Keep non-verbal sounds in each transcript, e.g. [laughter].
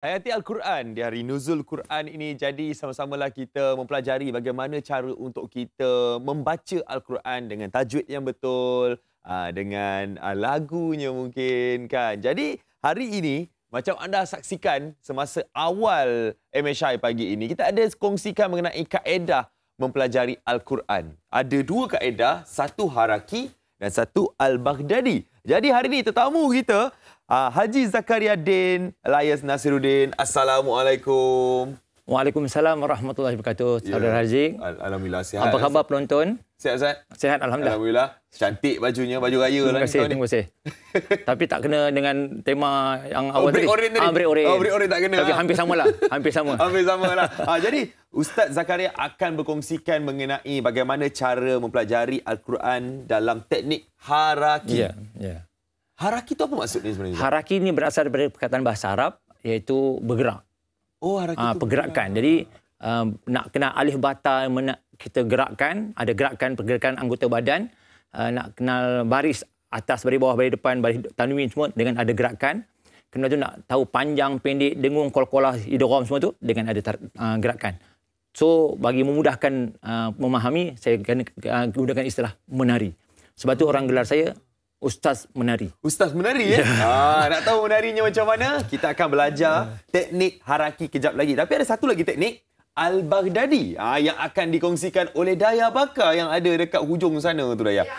Hayati Al-Quran di hari Nuzul Quran ini jadi sama-samalah kita mempelajari bagaimana cara untuk kita membaca Al-Quran dengan tajwid yang betul, ah, dengan ah, lagunya mungkin kan. Jadi hari ini macam anda saksikan semasa awal MHI pagi ini, kita ada kongsikan mengenai kaedah mempelajari Al-Quran. Ada dua kaedah, satu Haraki dan satu Al-Baghdadi. Jadi hari ini tetamu kita uh, Haji Zakaria Din, Elias Nasiruddin. Assalamualaikum. Waalaikumsalam warahmatullahi wabarakatuh. Ya. Saudara Haji. Al- Alhamdulillah sihat. Apa ya, khabar penonton? Sihat sihat. Sihat alhamdulillah. Alhamdulillah. Cantik bajunya, baju raya lah. Terima kasih, terima kasih. [laughs] Tapi tak kena dengan tema yang oh, awal break tadi. Orient tadi. Ah, break orient tadi. Oh, break orient tak kena. Tapi ha? hampir samalah. Hampir sama. Lah, hampir samalah. [laughs] ha, ah, jadi, Ustaz Zakaria akan berkongsikan mengenai bagaimana cara mempelajari Al-Quran dalam teknik haraki. Ya, yeah, Yeah. Haraki itu apa maksudnya sebenarnya? Haraki ini berasal daripada perkataan bahasa Arab iaitu bergerak. Oh, haraki itu ah, uh, pergerakan. Bergerak. Jadi uh, nak kena alih bata nak kita gerakkan, ada gerakan pergerakan anggota badan, uh, nak kenal baris atas, baris bawah, baris depan, baris tanwin semua dengan ada gerakan. Kena tu nak tahu panjang, pendek, dengung, kol-kolah, idrom semua tu dengan ada uh, gerakan. So bagi memudahkan uh, memahami, saya uh, gunakan istilah menari. Sebab tu orang gelar saya Ustaz menari. Ustaz menari eh? ya? Yeah. Ha, nak tahu menarinya macam mana? Kita akan belajar teknik haraki kejap lagi. Tapi ada satu lagi teknik. Al-Baghdadi ha, yang akan dikongsikan oleh Daya Bakar yang ada dekat hujung sana tu Daya. Ya,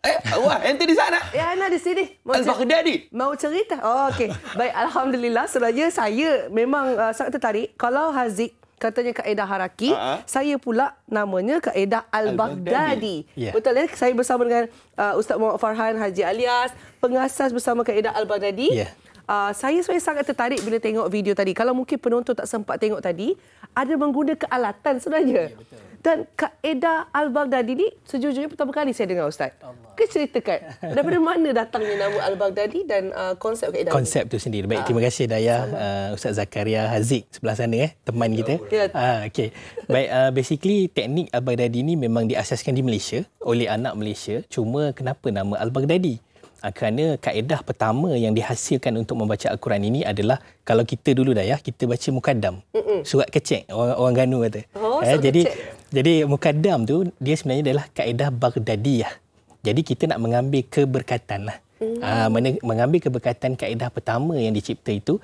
Eh, wah, ente di sana. Ya, ana di sini. Mau Al-Baghdadi. mau cerita? Oh, okey. Baik, Alhamdulillah. Sebenarnya saya memang uh, sangat tertarik. Kalau Haziq katanya kaedah Haraki. Uh-huh. Saya pula namanya kaedah Al-Baghdadi. Yeah. Betul ya? Saya bersama dengan uh, Ustaz Muhammad Farhan Haji Alias, pengasas bersama kaedah Al-Baghdadi. Yeah uh, saya sebenarnya sangat tertarik bila tengok video tadi. Kalau mungkin penonton tak sempat tengok tadi, ada menggunakan kealatan sebenarnya. Ya, betul. Dan kaedah Al-Baghdadi ini sejujurnya pertama kali saya dengar Ustaz. Kau ceritakan [laughs] daripada mana datangnya nama Al-Baghdadi dan uh, konsep kaedah Konsep tu sendiri. Baik, ah. terima kasih Daya uh, Ustaz Zakaria Haziq sebelah sana eh, teman kita. Ya, uh, okay. Baik, uh, basically teknik Al-Baghdadi ini memang diasaskan di Malaysia oleh anak Malaysia. Cuma kenapa nama Al-Baghdadi? Ah, kerana kaedah pertama yang dihasilkan untuk membaca Al-Quran ini adalah kalau kita dulu dah ya kita baca mukaddam Mm-mm. surat kecil orang orang ganu kata oh, eh, jadi kecil. jadi mukaddam tu dia sebenarnya adalah kaedah baghdadiyah jadi kita nak mengambil keberkatan lah. Mm. Aa, ah, mengambil keberkatan kaedah pertama yang dicipta itu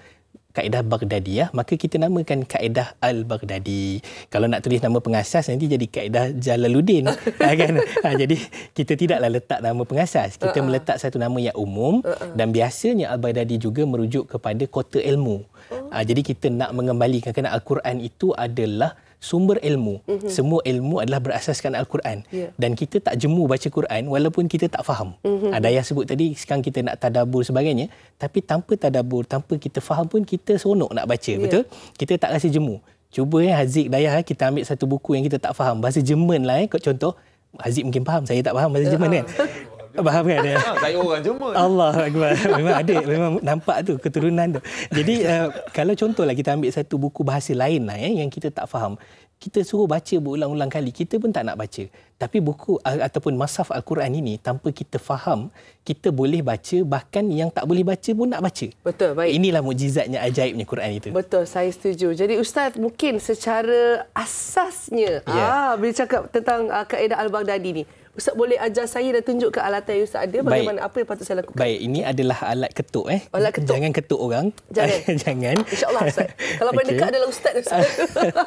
kaedah Baghdadiyah maka kita namakan kaedah Al-Baghdadi. Kalau nak tulis nama pengasas nanti jadi kaedah Jalaluddin [laughs] ah, kan. Ha, jadi kita tidaklah letak nama pengasas. Kita uh-uh. meletak satu nama yang umum uh-uh. dan biasanya Al-Baghdadi juga merujuk kepada kota ilmu. Uh-huh. Ha, jadi kita nak mengembalikan kerana Al-Quran itu adalah sumber ilmu. Mm-hmm. Semua ilmu adalah berasaskan Al-Quran. Yeah. Dan kita tak jemu baca Quran walaupun kita tak faham. Mm-hmm. Ada yang sebut tadi sekarang kita nak tadabur sebagainya. Tapi tanpa tadabur, tanpa kita faham pun kita seronok nak baca. Yeah. Betul? Kita tak rasa jemu. Cuba ya Haziq, Dayah, eh, kita ambil satu buku yang kita tak faham. Bahasa Jerman lah. Eh. Contoh, Haziq mungkin faham. Saya tak faham bahasa uh Jerman ah. kan. [laughs] Oh, faham kan? Ah, saya orang cuma. Allah Akbar. Memang ada. Memang nampak tu keturunan tu. Jadi uh, kalau contohlah kita ambil satu buku bahasa lain lah eh, yang kita tak faham. Kita suruh baca berulang-ulang kali. Kita pun tak nak baca. Tapi buku ataupun masaf Al-Quran ini tanpa kita faham, kita boleh baca bahkan yang tak boleh baca pun nak baca. Betul, baik. Inilah mujizatnya ajaibnya Quran itu. Betul, saya setuju. Jadi Ustaz mungkin secara asasnya yeah. ah, bila cakap tentang uh, kaedah Al-Baghdadi ini, Ustaz boleh ajar saya dan tunjuk ke alat yang Ustaz ada bagaimana apa yang patut saya lakukan. Baik, ini adalah alat ketuk eh. Alat ketuk. Jangan ketuk orang. Jangan. [laughs] Jangan. Insya-Allah Ustaz. Kalau paling okay. dekat adalah Ustaz. Ustaz.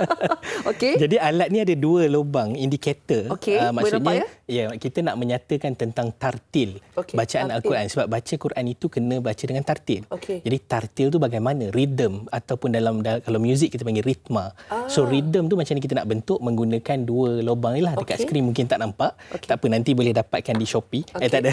[laughs] Okey. Jadi alat ni ada dua lubang indikator. Okay. Uh, ah, maksudnya ya Ya kita nak menyatakan tentang tartil okay. bacaan Al-Quran sebab baca Quran itu kena baca dengan tartil. Okay. Jadi tartil tu bagaimana rhythm ataupun dalam kalau muzik kita panggil ritma. Ah. So rhythm tu macam ni kita nak bentuk menggunakan dua lubang ni lah dekat okay. skrin mungkin tak nampak. Okay apa nanti boleh dapatkan di Shopee. Okay. Eh tak ada.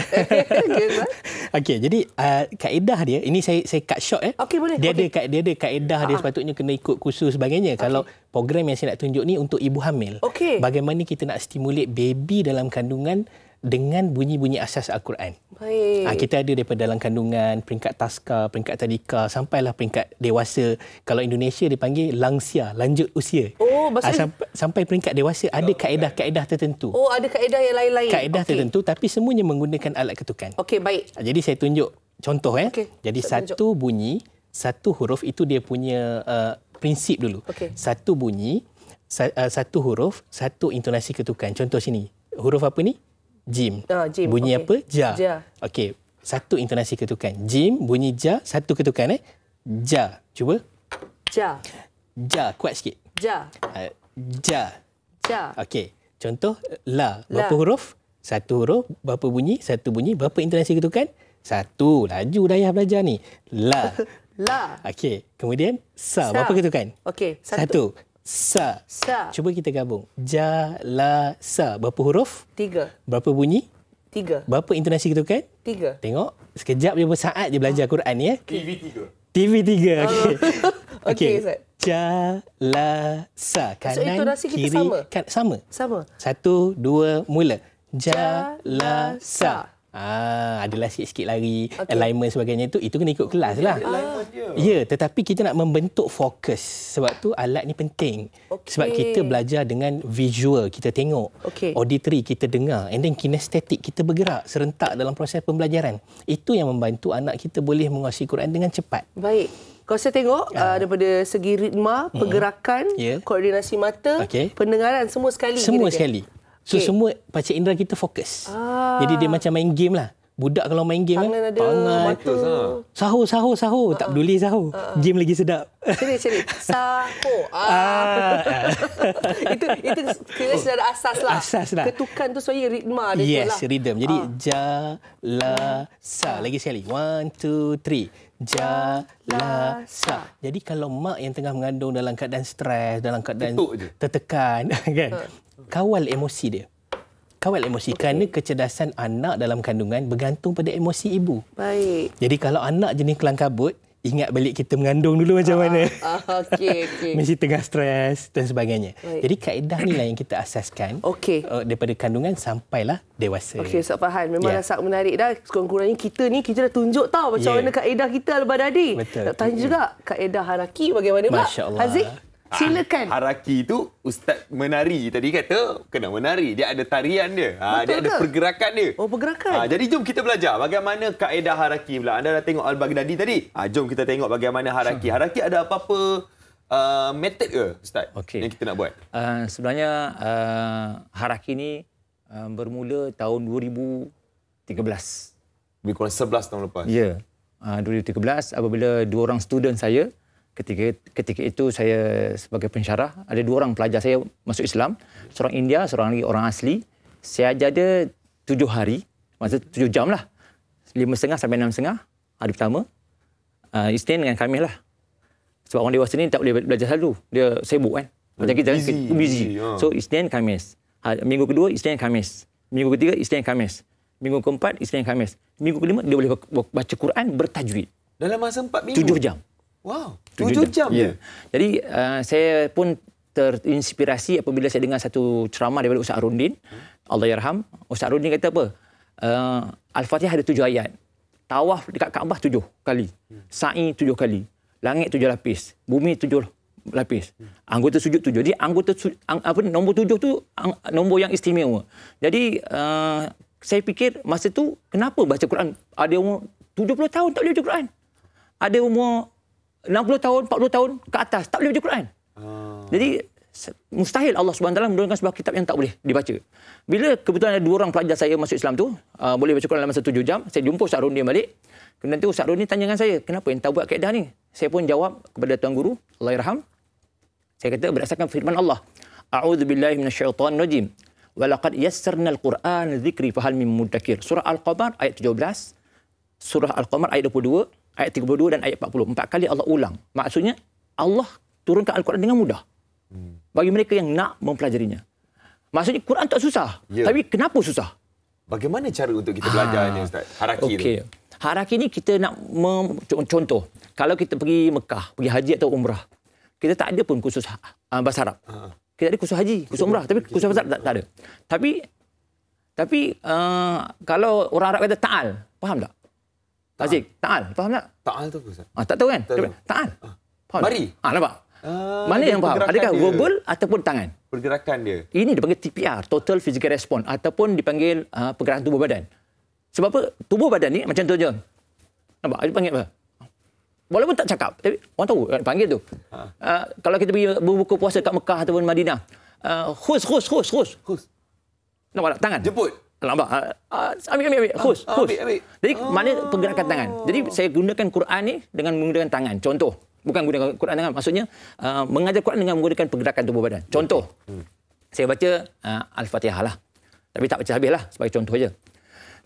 [laughs] [laughs] Okey, jadi uh, kaedah dia ini saya saya cut short eh. Okey boleh. Dia okay. ada dia ada kaedah dia ah. sepatutnya kena ikut kursus sebagainya okay. kalau program yang saya nak tunjuk ni untuk ibu hamil. Okay. Bagaimana kita nak stimulate baby dalam kandungan dengan bunyi-bunyi asas Al-Quran. Ha, kita ada daripada dalam kandungan, peringkat taska, peringkat tadika, sampailah peringkat dewasa. Kalau Indonesia dipanggil langsia, lanjut usia. Oh, maksudnya... Ah, ha, sampai, sampai peringkat dewasa ada kaedah-kaedah tertentu. Oh, ada kaedah yang lain-lain. Kaedah okay. tertentu tapi semuanya menggunakan alat ketukan. Okey, baik. Ha, jadi saya tunjuk contoh. Eh. Okay. Jadi saya satu tunjuk. bunyi, satu huruf itu dia punya uh, prinsip dulu. Okay. Satu bunyi, satu huruf, satu intonasi ketukan. Contoh sini, huruf apa ni? Jim. Ah, Jim. Bunyi okay. apa? Ja. ja. Okey. Satu intonasi ketukan. Jim, bunyi ja. Satu ketukan eh. Ja. Cuba. Ja. Ja. Kuat sikit. Ja. Uh, ja. Ja. Okey. Contoh, la. Berapa la. huruf? Satu huruf. Berapa bunyi? Satu bunyi. Berapa intonasi ketukan? Satu. Laju dah ayah belajar ni. La. [laughs] la. Okey. Kemudian, sa. sa. Berapa ketukan? Okey. Satu. satu. Sa. Sa. Cuba kita gabung. Ja, la, sa. Berapa huruf? Tiga. Berapa bunyi? Tiga. Berapa intonasi kita kan? Tiga. Tengok. Sekejap je, saat je belajar ah. Quran ya. TV tiga. TV tiga. Oh. Okey. [laughs] Okey, Ja, la, sa. Kanan, so, intonasi kiri. Kita sama. Kan, sama. Sama. Satu, dua, mula. Ja, Ja, la, sa. Ah, adalah sikit-sikit lari, okay. alignment sebagainya itu itu kena ikut kelas lah. Ah. Ya, tetapi kita nak membentuk fokus. Sebab tu alat ni penting. Okay. Sebab kita belajar dengan visual, kita tengok. Okay. Auditory, kita dengar. And then kinestetik, kita bergerak serentak dalam proses pembelajaran. Itu yang membantu anak kita boleh menguasai Quran dengan cepat. Baik. Kalau saya tengok uh, daripada segi ritma, pergerakan, yeah. koordinasi mata, okay. pendengaran, semua sekali. Semua kira-kira. sekali. So okay. semua pancik indera kita fokus. Ah. Jadi dia macam main game lah. Budak kalau main game tangan kan. Ada, tangan ada. Sahur, sahur, sahur. Uh-uh. Tak ah. peduli sahur. Uh-uh. Game lagi sedap. Sini, sini. [laughs] Sahur. Ah. [laughs] itu itu kira oh. secara asas lah. Asas lah. Ketukan tu sebenarnya ritma. Yes, lah. rhythm. Jadi, uh. ja, la, sa. Lagi sekali. One, two, three. Jalasa. Jadi kalau mak yang tengah mengandung dalam keadaan stres, dalam keadaan tertekan, [laughs] kan? kawal emosi dia. Kawal emosi. Okay. Kerana kecerdasan anak dalam kandungan bergantung pada emosi ibu. Baik. Jadi kalau anak jenis kelangkabut, ingat balik kita mengandung dulu macam ah, mana. Ah, ah okay, okay. [laughs] Mesti tengah stres dan sebagainya. Baik. Jadi kaedah ni lah yang kita asaskan okay. uh, eh, daripada kandungan sampailah dewasa. Okey, Ustaz Fahan. Memang yeah. sangat menarik dah. Sekurang-kurangnya kita ni, kita dah tunjuk tau macam yeah. mana kaedah kita al-Badadi. Nak tanya juga kaedah haraki bagaimana pula? Masya Allah. Haziq? Ah, Silakan. Ha, haraki tu ustaz menari tadi kata kena menari dia ada tarian dia. Ha dia ke? ada pergerakan dia. Oh pergerakan. Ha, jadi jom kita belajar bagaimana kaedah haraki pula. Anda dah tengok Al-Baghdadi tadi. Ha, jom kita tengok bagaimana haraki. Haraki ada apa-apa uh, method ke ustaz okay. yang kita nak buat? Uh, sebenarnya uh, haraki ni uh, bermula tahun 2013. Lebih kurang 11 tahun lepas. Ya. Yeah. Uh, 2013 apabila dua orang student saya ketika ketika itu saya sebagai pensyarah ada dua orang pelajar saya masuk Islam seorang India seorang lagi orang asli saya ajar dia tujuh hari masa tujuh jam lah lima setengah sampai enam setengah hari pertama uh, ah, Isnin dengan kami lah sebab orang dewasa ni tak boleh belajar selalu dia sibuk kan oh, macam kita kan, busy, kita, busy. Ah. so Isnin Khamis ah, minggu kedua Isnin Khamis minggu ketiga Isnin Khamis minggu keempat Isnin Khamis minggu kelima dia boleh baca Quran bertajwid dalam masa empat minggu tujuh jam Wow, tujuh jam. jam. Ya. Jadi uh, saya pun terinspirasi apabila saya dengar satu ceramah daripada Ustaz Arundin. Hmm. Allah yarham. Ustaz Arundin kata apa? Uh, Al-Fatihah ada tujuh ayat. Tawaf dekat Kaabah tujuh kali. Hmm. Sa'i tujuh kali. Langit tujuh lapis. Bumi tujuh lapis. Hmm. Anggota sujud tujuh. Jadi anggota su- ang- apa nombor tujuh tu nombor yang istimewa. Jadi uh, saya fikir masa tu kenapa baca Quran ada umur 70 tahun tak boleh baca Quran. Ada umur 60 tahun, 40 tahun ke atas tak boleh baca Quran. Ah. Jadi mustahil Allah SWT menurunkan sebuah kitab yang tak boleh dibaca. Bila kebetulan ada dua orang pelajar saya masuk Islam tu, uh, boleh baca Quran dalam masa tujuh jam, saya jumpa Ustaz Rundin balik. Kemudian tu Ustaz Rundin tanya dengan saya, kenapa yang tak buat kaedah ni? Saya pun jawab kepada Tuan Guru, Allah Irham. Saya kata berdasarkan firman Allah. A'udhu billahi minasyaitan rajim. Walaqad yassarna al-Quran zikri fahal min mudakir. Surah Al-Qamar ayat 17. Surah Al-Qamar ayat 22 ayat 32 dan ayat 40. Empat kali Allah ulang. Maksudnya, Allah turunkan Al-Quran dengan mudah. Hmm. Bagi mereka yang nak mempelajarinya. Maksudnya, Quran tak susah. Yeah. Tapi kenapa susah? Bagaimana cara untuk kita belajarnya, ah, Ustaz? Haraki okay. itu. Haraki ini kita nak contoh. Kalau kita pergi Mekah, pergi haji atau umrah. Kita tak ada pun khusus uh, ah, bahasa Arab. Ha. Kita ada khusus haji, khusus umrah. Tapi khusus bahasa Arab tak, tak ada. Tapi, tapi uh, kalau orang Arab kata ta'al, faham tak? Tazik, ah. ta'al. Faham tak? Ta'al tu apa? Ah, tak tahu kan? Ta'al. Ah. Ta Mari. Ah, nampak? Uh, Mana yang faham? Adakah dia. verbal ataupun tangan? Pergerakan dia. Ini dipanggil TPR, Total Physical Response. Ataupun dipanggil uh, pergerakan tubuh badan. Sebab apa? Tubuh badan ni macam tu je. Nampak? Dia panggil apa? Walaupun tak cakap. Tapi orang tahu, eh, panggil tu. Uh. Uh, kalau kita pergi berbuka puasa kat Mekah ataupun Madinah. Uh, khus, khus, khus, khus. Hus. Nampak tak? Tangan. Jemput. Alamak, ha, ha, ambil, ambil, ambil. Hus, ah, hus. Jadi, ah. mana pergerakan tangan? Jadi, saya gunakan Quran ni dengan menggunakan tangan. Contoh, bukan gunakan Quran tangan. Maksudnya, uh, mengajar Quran dengan menggunakan pergerakan tubuh badan. Contoh, hmm. saya baca uh, Al-Fatihah lah. Tapi tak baca habis lah, sebagai contoh aja.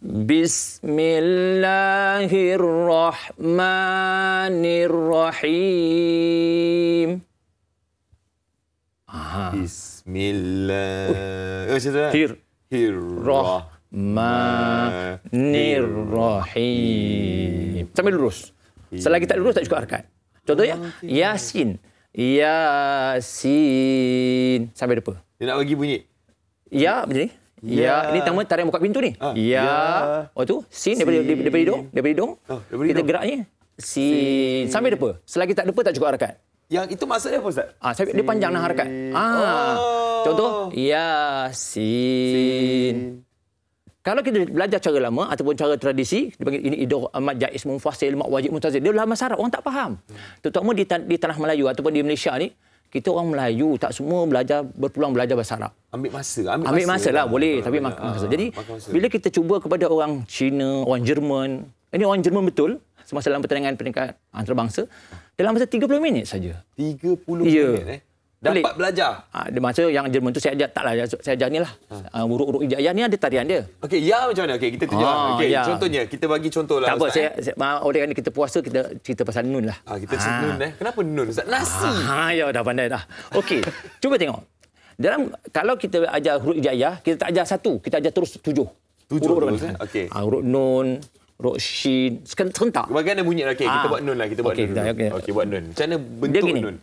Bismillahirrahmanirrahim. Aha. Bismillah. Oh, Bismillahirrahmanirrahim. Sambil lurus. Selagi tak lurus tak cukup harkat. Contohnya Yasin. Yasin. Sampai depa. Dia nak bagi bunyi. Ya, macam ni. Ya. ya. ini tambah tarik buka pintu ni. Ah, ya. ya. Oh tu, sin, sin. daripada hidung, daripada hidung. Oh, Kita hidung. geraknya. Sin. Sampai depa. Selagi tak depa tak cukup harkat. Yang itu maksud dia apa Ustaz? Ah, saya dia panjang nah harakat. Ah. Oh. Contoh, Yasin. sin. Kalau kita belajar cara lama ataupun cara tradisi, dia panggil ini idur amat jais munfasil mak wajib muntazil. Dia lama sarap, orang tak faham. Terutama di, di tanah Melayu ataupun di Malaysia ni, kita orang Melayu tak semua belajar berpulang belajar bahasa Arab. Ambil masa, ambil, ambil masa. Ambil lah, boleh tapi mak- ah, masa. Jadi masa. bila kita cuba kepada orang Cina, orang Jerman, ini orang Jerman betul semasa dalam pertandingan peringkat antarabangsa, dalam masa 30 minit saja. 30 ya. minit eh. Dapat Balik. belajar. Ha, dia masa yang Jerman tu saya ajar taklah saya ajar nilah. Ha. Uh, uruk-uruk ijak ni ada tarian dia. Okey, ya macam mana? Okey, kita tunjuk. Ha, ah, Okey, ya. contohnya kita bagi contohlah. Tak Ustaz, apa, eh. saya, saya oleh kerana kita puasa kita cerita pasal nun lah. Ha, kita cerita ha. nun eh. Kenapa nun Ustaz? Nasi. Ha, ya dah pandai dah. Okey, cuba tengok. Dalam kalau kita ajar huruf ijaiyah, kita tak ajar satu, kita ajar terus tujuh. Tujuh huruf. Okey. Ha, huruf nun, Rokshin Sekentak Bagaimana bunyi lah. Okey kita ah. buat nun lah Kita buat okay, nun dah, Okey okay, buat nun Macam mana bentuk nun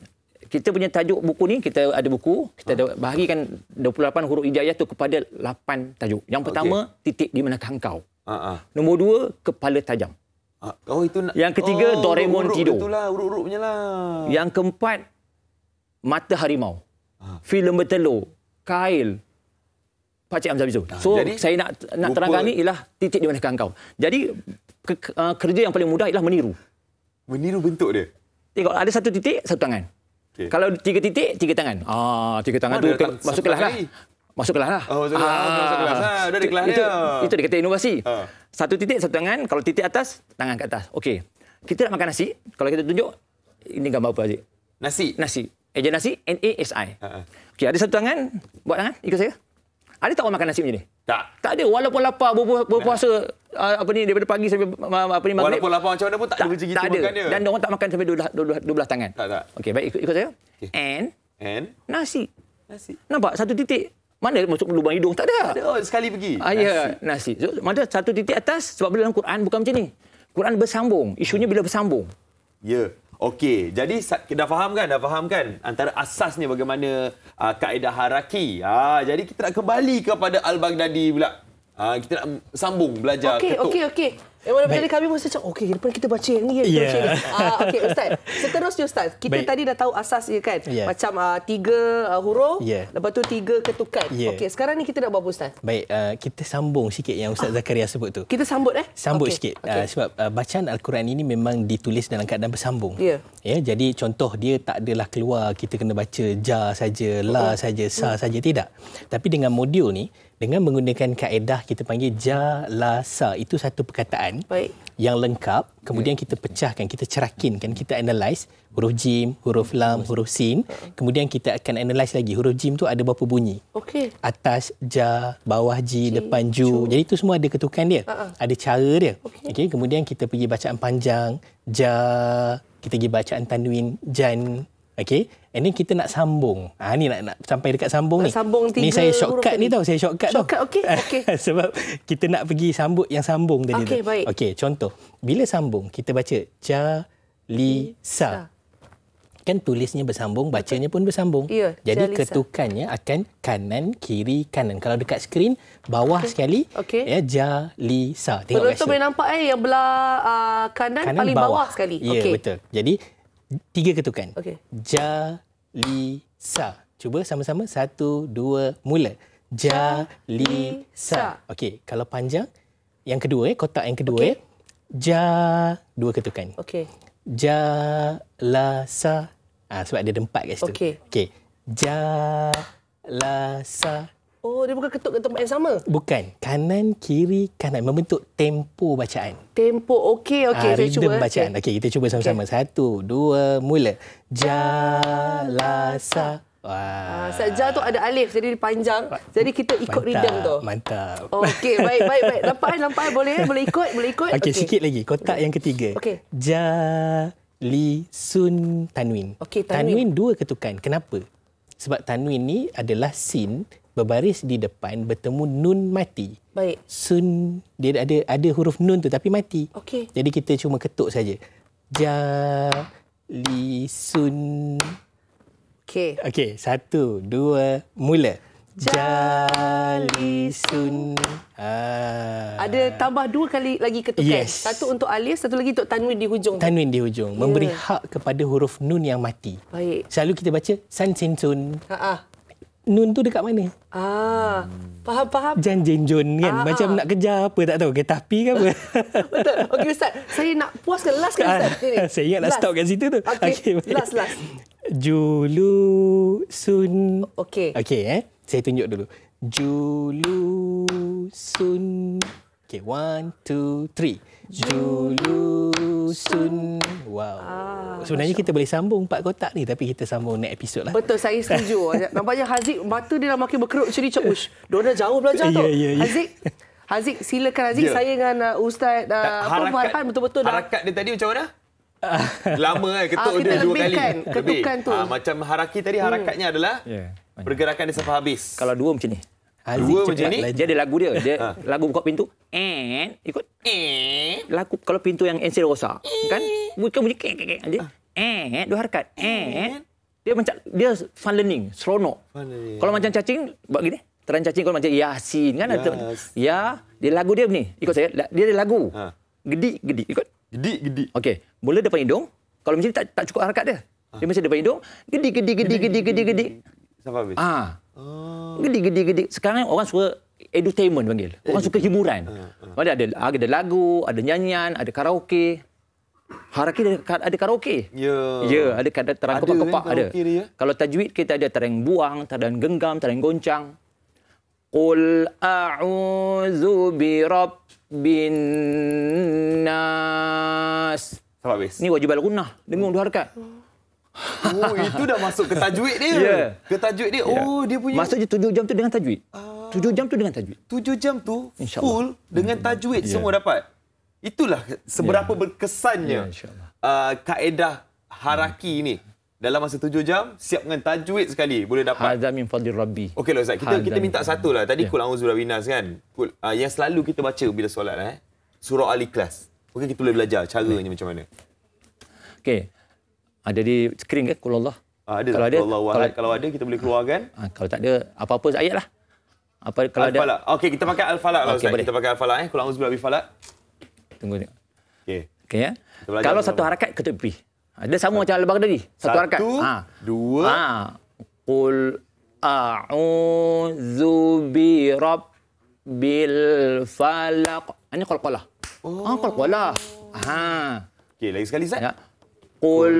Kita punya tajuk buku ni Kita ada buku Kita ha. bahagikan 28 huruf hijaiyah tu Kepada 8 tajuk Yang pertama okay. Titik di mana kangkau. ha, ah, ha. Nombor 2 Kepala tajam ha. Oh itu nak Yang ketiga oh, Doremon tidur Itulah huruf-huruf punya lah. Yang keempat Mata harimau ha. Film bertelur Kail Pak Cik Bizu. So jadi, saya nak nak terangkan ni ialah titik di mana kau. Jadi ke, ke, uh, kerja yang paling mudah ialah meniru. Meniru bentuk dia. Tengok ada satu titik satu tangan. Okay. Kalau tiga titik tiga tangan. Ah tiga tangan oh, tu ke, masuk kelas lah. Masuk kelas lah. Oh, masuk ah, kelas. Ah, ah itu, itu, itu dia inovasi. Ah. Satu titik, satu tangan. Kalau titik atas, tangan ke atas. Okey. Kita nak makan nasi. Kalau kita tunjuk, ini gambar apa, Aziz? Nasi. Nasi. Ejen nasi, N-A-S-I. Ah, ah. Okey, ada satu tangan. Buat tangan, ikut saya. Ada tak orang makan nasi macam ni? Tak. Tak ada. Walaupun lapar berpu- berpuasa nah. Uh, apa ni daripada pagi sampai uh, apa ni maghrib. Walaupun lapar macam mana pun tak, ada rezeki tak ada. Dan orang tak makan sampai 12, 12, tangan. Tak, tak. Okey, baik ikut, saya. And nasi. Nasi. Nampak satu titik mana masuk lubang hidung tak ada. Tak ada. Oh, sekali pergi. Ah, ya, nasi. nasi. So, mana satu titik atas sebab dalam Quran bukan macam ni. Quran bersambung. Isunya bila bersambung. Ya. Yeah. Okey, jadi dah faham kan? Dah faham kan antara asasnya bagaimana uh, kaedah haraki. Ah, jadi kita nak kembali kepada Al-Baghdadi pula. Ah, kita nak sambung belajar okay, ketuk. Okey, okey, okey. Memang daripada Baik. kami pun macam, okey, daripada kita baca yang ni, yang yeah. ni. Uh, ah, okey, Ustaz. [laughs] Seterusnya, Ustaz. Kita Baik. tadi dah tahu asas dia kan? Yeah. Macam uh, tiga uh, huruf, yeah. lepas tu tiga ketukan. Yeah. Okey, sekarang ni kita nak buat apa, Ustaz? Baik, uh, kita sambung sikit yang Ustaz uh, Zakaria sebut tu. Kita sambut, eh? Sambut okay. sikit. Okay. Uh, sebab uh, bacaan Al-Quran ini memang ditulis dalam keadaan bersambung. Ya. Yeah. Yeah, jadi, contoh dia tak adalah keluar, kita kena baca ja saja, la saja, sa saja. Tidak. Tapi dengan modul ni, dengan menggunakan kaedah kita panggil jalasa itu satu perkataan Baik. yang lengkap kemudian ya. kita pecahkan kita cerakinkan kita analyse huruf jim huruf lam huruf sin ha. kemudian kita akan analyse lagi huruf jim tu ada berapa bunyi okey atas ja bawah ji depan ju jadi itu semua ada ketukan dia uh-uh. ada cara dia okey okay. kemudian kita pergi bacaan panjang ja kita pergi bacaan tanwin jan Okay. And then kita nak sambung. Ah ni nak, nak sampai dekat sambung nak ni. Sambung tiga. Ni saya shortcut ni tau. Saya shortcut, shortcut tau. Shortcut okay. okay. [laughs] Sebab kita nak pergi sambut yang sambung tadi okay, tu. Okay baik. Okay contoh. Bila sambung kita baca. Ja-li-sa. Kan tulisnya bersambung. Bacanya pun bersambung. Ya. Jadi Jalisa. ketukannya akan kanan, kiri, kanan. Kalau dekat skrin, bawah okay. sekali. Okay. Ya, Ja-li-sa. Tengok Penonton boleh nampak eh yang belah uh, kanan, kanan paling bawah, bawah sekali. Ya okay. betul. Jadi Tiga ketukan. Okay. Ja-li-sa. Cuba sama-sama. Satu, dua, mula. Ja-li-sa. Okey, kalau panjang. Yang kedua, eh, kotak yang kedua. Okay. Eh. Ja, dua ketukan. Okey. Ja-la-sa. Ha, sebab ada empat kat situ. Okey. Okay. Ja-la-sa. Oh, dia bukan ketuk ke tempat yang sama? Bukan. Kanan, kiri, kanan. Membentuk tempo bacaan. Tempo, okey, okay. Ah, ha, rhythm cuba. Eh. bacaan. Okey, okay, kita cuba sama-sama. Okay. Satu, dua, mula. Jalasa. Ah, Wah. Ha, tu ada alif, jadi panjang. Jadi kita ikut mantap, rhythm tu. Mantap, Okey, baik, baik, baik. Lampak, lampak. Boleh, eh? boleh ikut, boleh ikut. Okey, okay. sikit lagi. Kotak okay. yang ketiga. Okey. Ja, sun, tanwin. Okey, tanwin. Tanwin dua ketukan. Kenapa? sebab tanwin ni adalah sin berbaris di depan bertemu nun mati. Baik. Sun dia ada ada huruf nun tu tapi mati. Okey. Jadi kita cuma ketuk saja. Ja li sun. Okey. Okey, satu, dua, mula. Jali Ah. Ada tambah dua kali lagi ketukan. Yes. Satu untuk alif, satu lagi untuk tanwin di hujung. Tanwin di hujung. Yeah. Memberi ya. hak kepada huruf nun yang mati. Baik. Selalu kita baca san sin sun. Ha-ah. Nun tu dekat mana? Ah, faham-faham. Jan jin jun kan? Ah, Macam ah. nak kejar apa tak tahu. Kereta api ke apa? [laughs] Betul. Okey Ustaz, saya nak puas ke last ke Ustaz? Ah, saya ingat last. nak stop kat situ tu. Okey, okay, last, last. Julu sun. Okey. Okey, eh. Saya tunjuk dulu. Julu sun. Okay, one, two, three. Julu sun. Wow. Ah, Sebenarnya kita boleh sambung empat kotak ni tapi kita sambung next episode lah. Betul, saya setuju. Nampaknya [laughs] Haziq mata dia dah makin berkerut. Ceri cepus. Dona jauh belajar ya, tu. Yeah, yeah, yeah. Haziq. Haziq, silakan Haziq. Yeah. Saya dengan uh, Ustaz uh, Farhan kan, betul-betul dah. Harakat dia tadi macam mana? [laughs] Lama kan ketuk ah, dia dua kali. Kita ketukan tu. Ah, macam Haraki tadi, hmm. harakatnya hmm. adalah... Yeah. Pergerakan dia sampai habis. Kalau dua macam ni. Aziz dua macam ni. Dia ada lagu dia. Dia ha. lagu buka pintu. And eh, ikut. Eh. Lagu kalau pintu yang ensel rosak. Eh. kan? Bukan bunyi kek kek Dia and ah. dua harkat. And dia macam dia fun learning, seronok. Learning. Kalau macam cacing buat gini. Terang cacing kalau macam Yasin kan. Yes. Ya, dia lagu dia ni. Ikut saya. Dia ada lagu. Ha. gedi. gedik ikut. Gedi gedi. Okey. Mula depan hidung. Kalau macam ni tak tak cukup harkat dia. Ha. Dia mesti depan hidung. Gedi gedi gedi gedi gedi gedi. Sampai habis. Ah. Ha. Oh. Gedi gedi gedi. Sekarang orang suka entertainment panggil. Orang suka hiburan. Ha, ha. Ada ada lagu, ada nyanyian, ada karaoke. Haraki ada, karaoke. Ya. Ya, ada ada terang kepak kepak ada. Eh, ya. Kalau tajwid kita ada terang buang, terang genggam, terang goncang. Qul a'udzu bi rabbin nas. Ini wajib al-gunnah. Dengung dua harakat. Oh, itu dah masuk ke tajwid dia. Yeah. Ke tajwid dia. Ya. Oh, dia punya. masuk Maksudnya tujuh jam tu dengan tajwid. Ah. Tujuh jam tu dengan tajwid. Tujuh jam tu InsyaAllah. full dengan tajwid yeah. semua dapat. Itulah seberapa yeah. berkesannya yeah, ya, uh, kaedah haraki yeah. ni. Dalam masa tujuh jam, siap dengan tajwid sekali. Boleh dapat. Hazam min fadil rabbi. Okey lah Ustaz. Kita, kita minta satu lah. Tadi yeah. kulang uzul rawinas kan. Kul, uh, yang selalu kita baca bila solat. Eh? Surah Al-Ikhlas. Mungkin kita boleh belajar caranya yeah. macam mana. Okey ada di screen ke kalau Allah ah, ada kalau ada kalau, kalau, kalau ada kita boleh keluarkan ah, kalau tak ada apa-apa ayat lah apa kalau ada okey kita pakai al falak lah okay, boleh. kita pakai al falak eh kurang uzbil abi falak tunggu ni okey okey ya kalau satu harakat ketuk pipi ada sama satu, macam al baghdadi satu, harakat satu, ah. ha dua ha qul a'udzu bi rabbil falaq ini qalqalah oh ha, qalqalah ha okey lagi sekali Ustaz ya. Qul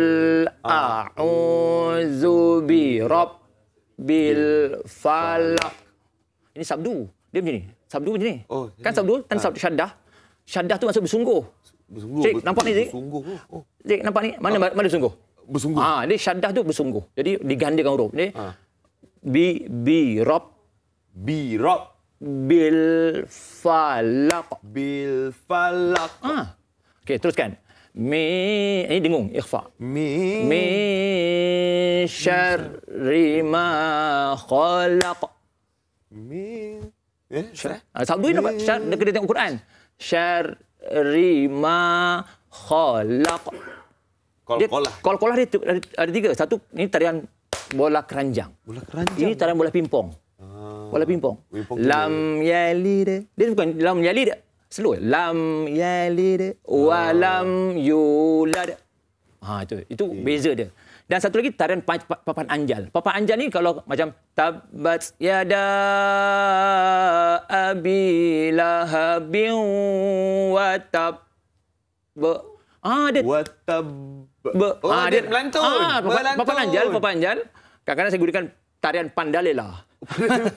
a'udzu bi rabbil falaq. Ini sabdu. Dia macam ni. Sabdu macam ni. Oh, kan sabdu kan ah. sabdu syaddah. Syaddah tu maksud bersungguh. Bersungguh. Cik, nampak ni, Cik? Bersungguh. Oh, oh. Cik, nampak ni? Mana, ah. mana bersungguh? Bersungguh. Ah, ni dia syaddah tu bersungguh. Jadi, digandakan huruf. Ni. Ah. Bi, bi, rob. Bi, rob. Bil, falak. Bil, falak. Ah. Okey, teruskan mi ini dengung ikhfa mi mi syarri ma khalaq mi eh syar ah, sabdu nak, nampak syar dia kena tengok Quran syarri ma khalaq Kol-kolah. Dia, kol dia ada, tiga. Satu, ini tarian bola keranjang. Bola keranjang? Ini tarian bola pimpong. Ah. Bola pimpong. Lam yalir. Dia bukan lam yalir slow je. Lam yalid walam ah. yulad. Ha itu itu okay. beza dia. Dan satu lagi tarian papan anjal. Papan anjal ni kalau macam tabat ya yada abila lahabin wa tab ah dia wa tab oh, ah, dia, dia melantun. Ah, papan, papan anjal, papan anjal. Kadang-kadang saya gunakan tarian pandalela. [laughs]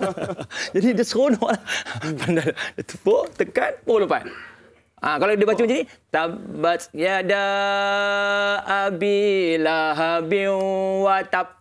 Jadi dia seronok lah. Hmm. Dia tepuk, tekan, pukul depan. Ha, kalau dia baca oh. macam ni, Tabat yada abila habiu watab.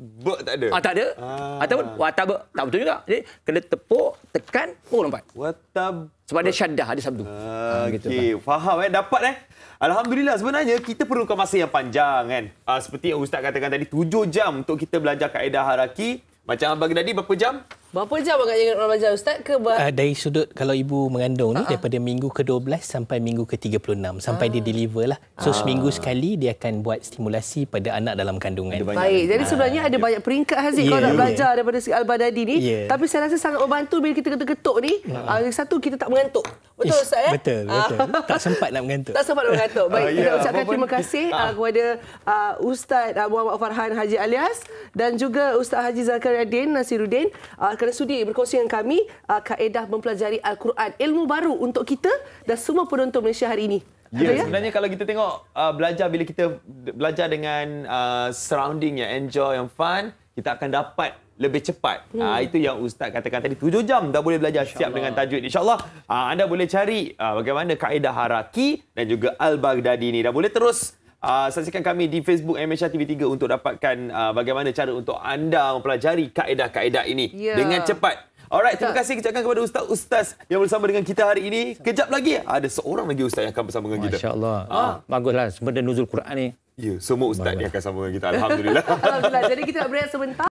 Be tak ada? Ah, tak ada. Ah. Ataupun watab Tak betul juga. Jadi, kena tepuk, tekan, pukul empat. Watab. Sebab dia syadah, ada sabtu. Ah, ha, gitu, okay. Kan. Faham eh, dapat eh. Alhamdulillah, sebenarnya kita perlukan masa yang panjang kan. Ah, seperti yang Ustaz katakan tadi, tujuh jam untuk kita belajar kaedah haraki. Macam Abang Gennady berapa jam? Berapa jam agaknya dengan orang belajar Ustaz ke? Uh, dari sudut kalau ibu mengandung uh-huh. ni ha, ha. daripada minggu ke-12 sampai minggu ke-36 sampai uh. dia ah. deliver lah. So uh. seminggu sekali dia akan buat stimulasi pada anak dalam kandungan. Baik. Jadi ah, sebenarnya uh. ada ya. banyak peringkat Haziq yeah, kalau ya, nak ya. belajar yeah. daripada segi Al-Badadi ni. Yeah. Tapi saya rasa sangat membantu bila kita ketuk-ketuk ni. Uh. Uh, satu, kita tak mengantuk. Betul Ish, Ustaz ya? Betul. betul. Uh. Tak sempat nak mengantuk. tak sempat nak mengantuk. Baik. Uh, yeah. Kita ucapkan terima kasih uh. kepada uh, Ustaz uh, Muhammad Farhan Haji Alias dan juga Ustaz Haji Zakaria Din Nasiruddin. Uh, kerana sudi berkongsi dengan kami uh, kaedah mempelajari Al-Quran. Ilmu baru untuk kita dan semua penonton Malaysia hari ini. Ya, yeah, sebenarnya kalau kita tengok uh, belajar bila kita belajar dengan uh, surrounding yang enjoy yang fun, kita akan dapat lebih cepat. Hmm. Uh, itu yang ustaz katakan tadi tujuh jam dah boleh belajar Insya siap Allah. dengan tajwid Insyaallah Uh, anda boleh cari uh, bagaimana kaedah haraki dan juga al-Baghdadi ni dah boleh terus Ah, saksikan kami di Facebook MHR TV3 untuk dapatkan uh, bagaimana cara untuk anda mempelajari kaedah-kaedah ini yeah. dengan cepat. Alright, terima kasih kecapkan kepada ustaz-ustaz yang bersama dengan kita hari ini. Kejap lagi ada seorang lagi ustaz yang akan bersama dengan kita. Masya-Allah. Ha. Baguslah sebenarnya nuzul Quran ni. Ya, semua ustaz Baguslah. dia akan sama dengan kita. Alhamdulillah. [laughs] Alhamdulillah. Jadi kita nak break sebentar.